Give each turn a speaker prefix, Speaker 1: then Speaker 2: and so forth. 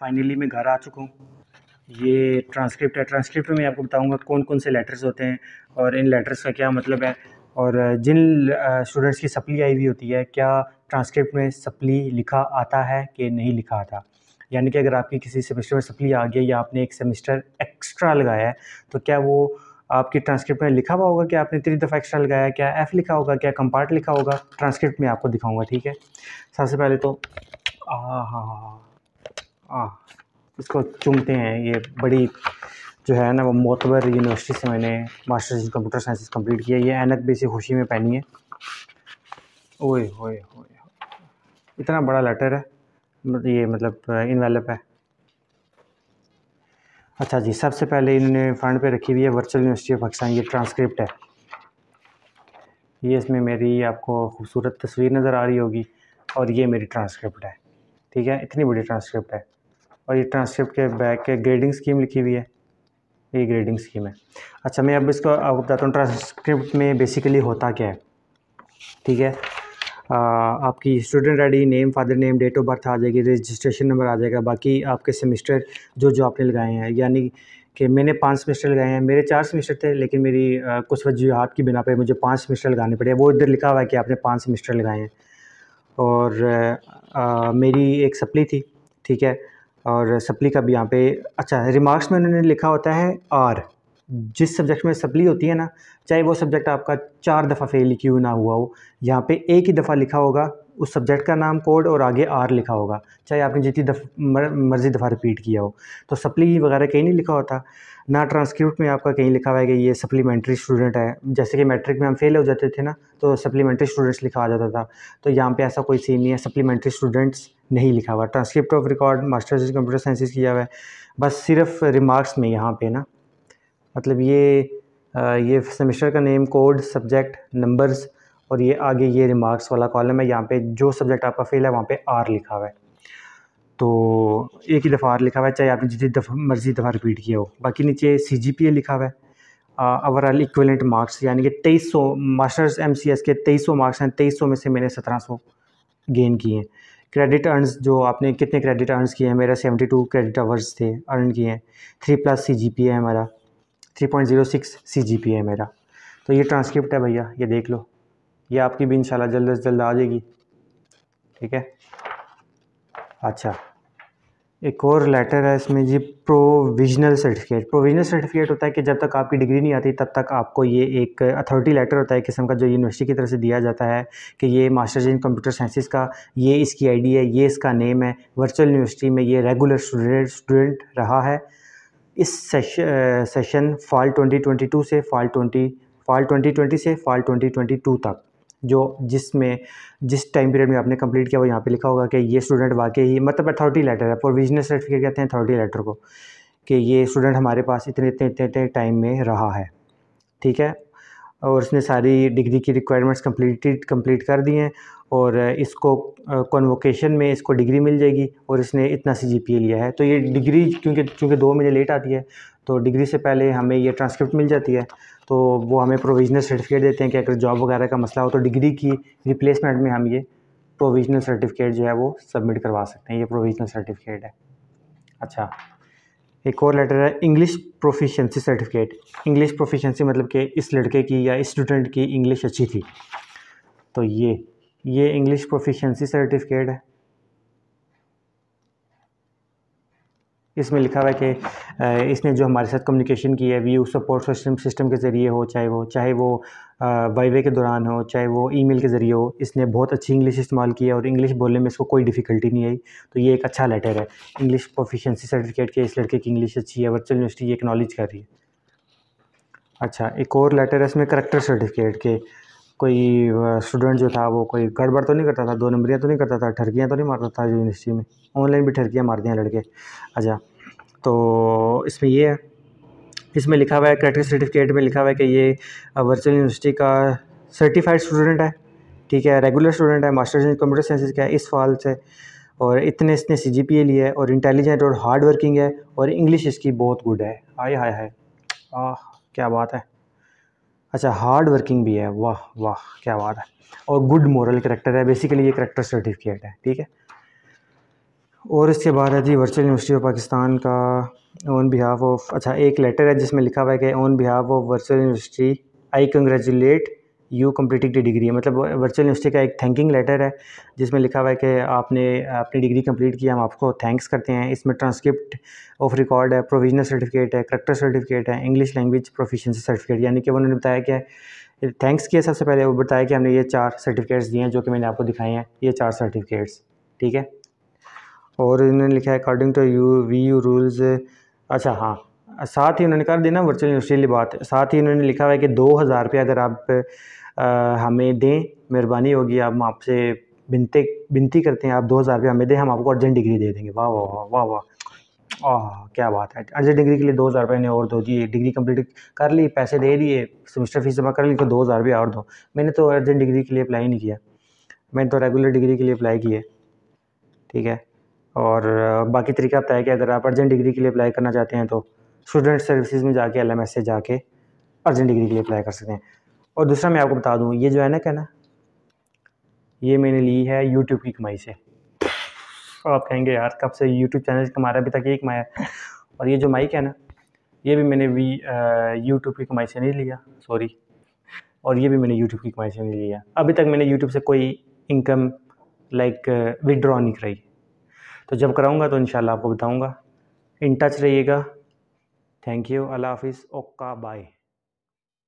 Speaker 1: finally मैं घर आ चुका हूँ ये ट्रांसक्रिप्ट है ट्रांसक्रिप्ट में आपको बताऊँगा कौन कौन से लेटर्स होते हैं और इन लेटर्स का क्या मतलब है और जिन स्टूडेंट्स की सप्ली आई हुई होती है क्या ट्रांसक्रिप्ट में सप्ली लिखा आता है कि नहीं लिखा आता यानी कि अगर आपकी किसी सेमेस्टर में सप्ली आ गई या आपने एक सेमेस्टर एक्स्ट्रा लगाया है तो क्या वो आपकी ट्रांसक्रिप्ट में लिखा हुआ होगा कि आपने तीन दफ़ा एक्स्ट्रा लगाया क्या एफ़ लिखा होगा क्या कंपार्ट लिखा होगा ट्रांसक्रिप्ट में आपको दिखाऊंगा ठीक है सबसे पहले तो हाँ हाँ हाँ आ, इसको चुनते हैं ये बड़ी जो है ना वो मोतबर यूनिवर्सिटी से मैंने masters in computer sciences complete किया ये एनक बेसी खुशी में पहनी है ओए होए होए इतना बड़ा लेटर है ये मतलब इनवेलप है अच्छा जी सबसे पहले इन्होंने फ्रंट पे रखी हुई है वर्चुअल यूनिवर्सिटी ऑफ पाकिस्तान ये ट्रांसक्रिप्ट है ये इसमें मेरी आपको खूबसूरत तस्वीर नज़र आ रही होगी और ये मेरी ट्रांसक्रिप्ट है ठीक है इतनी बड़ी ट्रांसक्रिप्ट है और ये ट्रांसक्रिप्ट के बैक के ग्रेडिंग स्कीम लिखी हुई है ये ग्रेडिंग स्कीम है अच्छा मैं अब इसको आपको बताता हूँ ट्रांसक्रिप्ट में बेसिकली होता क्या है ठीक है आ, आपकी student ID name father name date of birth आ जाएगी रजिस्ट्रेशन नंबर आ जाएगा बाकी आपके सेमिस्टर जो जो आपने लगाए हैं यानी कि मैंने पाँच सेमिस्टर लगाए हैं मेरे चार सेमिस्टर थे लेकिन मेरी आ, कुछ वजूहत की बिना पर मुझे पाँच सेमिस्टर लगाने पड़े वो इधर लिखा हुआ है कि आपने पाँच सेमिस्टर लगाए हैं और आ, मेरी एक सप्ली थी ठीक है और सप्ली का भी यहाँ पे अच्छा रिमार्क्स में उन्होंने लिखा होता है आर जिस सब्जेक्ट में सप्ली होती है ना चाहे वो सब्जेक्ट आपका चार दफ़ा फेल क्यों ना हुआ हो यहाँ पे एक ही दफ़ा लिखा होगा उस सब्जेक्ट का नाम कोड और आगे आर लिखा होगा चाहे आपने जितनी दफ मर, मर्ज़ी दफ़ा रिपीट किया हो तो सप्ली वगैरह कहीं नहीं लिखा होता ना ट्रांसक्रिप्ट में आपका कहीं लिखा हुआ है कि ये सप्लीमेंट्री स्टूडेंट है जैसे कि मैट्रिक में हम फेल हो जाते थे ना तो सप्लीमेंट्री स्टूडेंट्स लिखा आ जाता था तो यहाँ पे ऐसा कोई सीन नहीं है सप्लीमेंट्री स्टूडेंट्स नहीं लिखा हुआ transcript of record masters in computer sciences किया हुआ है बस सिर्फ रिमार्क्स में यहाँ पर ना मतलब ये ये सेमेस्टर का नेम कोड सब्जेक्ट नंबर्स और ये आगे ये रिमार्क्स वाला कॉलम है यहाँ पे जो सब्जेक्ट आपका फेल है वहाँ पे आर लिखा हुआ है तो एक ही दफ़ा आर लिखा हुआ है चाहे आपने जितनी दफ़ा मर्ज़ी दफ़ा रिपीट किया हो बाकी नीचे सी जी पी ए लिखा हुआ है ओवरऑल इक्वलेंट मार्क्स यानी कि तेईस सौ मास्टर्स एम सी एस के तेईस सौ मार्क्स हैं तेईस सौ में से मैंने सत्रह सौ गेन किए हैं क्रेडिट अर्नस जो आपने कितने क्रेडिट अर्नस किए हैं मेरा सेवेंटी टू क्रेडिट आवर्स थे अर्न किए हैं three plus C G P है हमारा three point zero six C G P है मेरा तो ये ट्रांसक्रिप्ट है भैया ये देख लो ये आपकी भी इंशाल्लाह जल्द से जल्द आ जाएगी ठीक है अच्छा एक और लेटर है इसमें जी प्रोविजनल सर्टिफिकेट प्रोविजनल सर्टिफिकेट होता है कि जब तक आपकी डिग्री नहीं आती तब तक आपको ये एक अथॉरिटी लेटर होता है किस्म का जो यूनिवर्सिटी की तरफ से दिया जाता है कि ये मास्टर्स इन कंप्यूटर साइंसिस का ये इसकी आईडी है ये इसका नेम है वर्चुअल यूनिवर्सिटी में ये रेगुलर स्टूडेंट रहा है इस सेशन फॉल टू से फॉल ट्वेंटी फॉल ट्वेंटी से फॉल टू तक जो जिसमें जिस टाइम पीरियड में आपने कंप्लीट किया वो यहाँ पे लिखा होगा कि ये स्टूडेंट वाकई ही मतलब अथॉरिटी लेटर है प्रोविजनल सर्टिफिकेट कहते हैं अथॉरिटी लेटर को कि ये स्टूडेंट हमारे पास इतने इतने इतने इतने टाइम में रहा है ठीक है और उसने सारी डिग्री की रिक्वायरमेंट्स कम्प्लीट कम्प्लीट कर दी हैं और इसको कन्वोकेशन में इसको डिग्री मिल जाएगी और इसने इतना सी जी पी ए लिया है तो ये डिग्री क्योंकि चूँकि दो महीने लेट आती है तो डिग्री से पहले हमें ये ट्रांसक्रिप्ट मिल जाती है तो वो हमें प्रोविजनल सर्टिफिकेट देते हैं कि अगर जॉब वगैरह का मसला हो तो डिग्री की रिप्लेसमेंट में हम ये प्रोविजनल सर्टिफिकेट जो है वो सबमिट करवा सकते हैं ये प्रोविजनल सर्टिफिकेट है अच्छा एक और लेटर है English proficiency certificate English proficiency मतलब कि इस लड़के की या इस स्टूडेंट की इंग्लिश अच्छी थी तो ये ये इंग्लिश प्रोफिशिएंसी सर्टिफिकेट है इसमें लिखा हुआ है कि इसने जो हमारे साथ कम्युनिकेशन की है व्यू सपोर्ट सिस्टम सिस्टम के ज़रिए हो चाहे वो चाहे वो वाईवे के दौरान हो चाहे वो ईमेल के ज़रिए हो इसने बहुत अच्छी इंग्लिश इस्तेमाल की है और इंग्लिश बोलने में इसको कोई डिफ़िकल्टी नहीं आई तो ये एक अच्छा लेटर है इंग्लिश प्रोफिशेंसी सर्टिफिकेट के इस लड़के की इंग्लिश अच्छी है वर्चुअल यूनिवर्सिटी ये एक्नॉलेज कर रही है अच्छा एक और लेटर है इसमें करेक्टर सर्टिफिकेट के कोई स्टूडेंट जो था वो कोई गड़बड़ तो नहीं करता था दो नंबरियाँ तो नहीं करता था ठरकियाँ तो नहीं मारता था यूनिवर्सिटी में ऑनलाइन भी ठरकियाँ मार हैं लड़के अच्छा तो इसमें ये है इसमें लिखा हुआ है क्रेडिट सर्टिफिकेट में लिखा हुआ है कि ये वर्चुअल यूनिवर्सिटी का सर्टिफाइड स्टूडेंट है ठीक है रेगुलर स्टूडेंट है मास्टर्स इन कंप्यूटर साइंसिस का है इस फॉल से और इतने इसने सी जी पी ए लिया है और इंटेलिजेंट और हार्ड वर्किंग है और इंग्लिश इसकी बहुत गुड है आय हाय हाय आह क्या बात है अच्छा हार्ड वर्किंग भी है वाह वाह क्या बात है और गुड मॉरल करेक्टर है बेसिकली ये करेक्टर सर्टिफिकेट है ठीक है और इसके बाद है जी वर्चुअल यूनिवर्सिटी ऑफ पाकिस्तान का ऑन बिहाफ ऑफ अच्छा एक लेटर है जिसमें लिखा हुआ है कि on behalf of virtual university I congratulate you completing the degree है मतलब वर्चुअल यूनिवर्सिटी का एक थैंकिंग लेटर है जिसमें लिखा हुआ है कि आपने अपनी डिग्री कंप्लीट की हम आपको थैंक्स करते हैं इसमें ट्रांसक्रिप्ट ऑफ रिकॉर्ड है प्रोविजनल सर्टिफिकेट है करेक्टर सर्टिफिकेट है इंग्लिश लैंग्वेज प्रोफिशेंसी सर्टिफिकेट यानी कि उन्होंने बताया कि थैंक्स किया सबसे पहले वो बताया कि हमने ये चार सर्टिफिकेट्स दिए हैं जो कि मैंने आपको दिखाए हैं ये चार सर्टिफिकेट्स ठीक है और इन्होंने लिखा है according to U V U rules अच्छा हाँ साथ ही उन्होंने कर देना वर्चुअल यूनिवर्सिटी वाली बात साथ ही उन्होंने लिखा हुआ है कि दो हज़ार रुपये अगर आप हमें दें मेहरबानी होगी हम आपसे बिनते विनती करते हैं आप दो हज़ार रुपये हमें दें हम आपको अर्जेंट डिग्री दे देंगे वाह वाह वाह वाह वाह आह क्या बात है अर्जेंट डिग्री के लिए दो हज़ार रुपये ने और दो दिए डिग्री कंप्लीट कर ली पैसे दे दिए सेमेस्टर फीस जमा कर ली तो दो हज़ार रुपये और दो मैंने तो अर्जेंट डिग्री के लिए अप्लाई नहीं किया मैंने तो रेगुलर डिग्री के लिए अप्लाई किए ठीक है और बाकी तरीका बताया कि अगर आप अर्जेंट डिग्री के लिए अप्लाई करना चाहते हैं तो स्टूडेंट सर्विसज़ में जाके एल एम एस से जाके अर्जेंट डिग्री के लिए अप्लाई कर सकते हैं और दूसरा मैं आपको बता दूँ ये जो है ना कहना ये मैंने ली है यूट्यूब की कमाई से तो आप कहेंगे यार कब से यूट्यूब चैनल कमा रहे अभी तक ये कमाया और ये जो माइक है ना ये भी मैंने भी यूट्यूब की कमाई से नहीं लिया सॉरी और ये भी मैंने यूट्यूब की कमाई से नहीं लिया अभी तक मैंने यूट्यूब से कोई इनकम लाइक विदड्रॉ नहीं कराई तो जब कराऊँगा तो इन आपको बताऊँगा इन टच रहिएगा थैंक यू अल्लाह हाफिज़ ओका बाय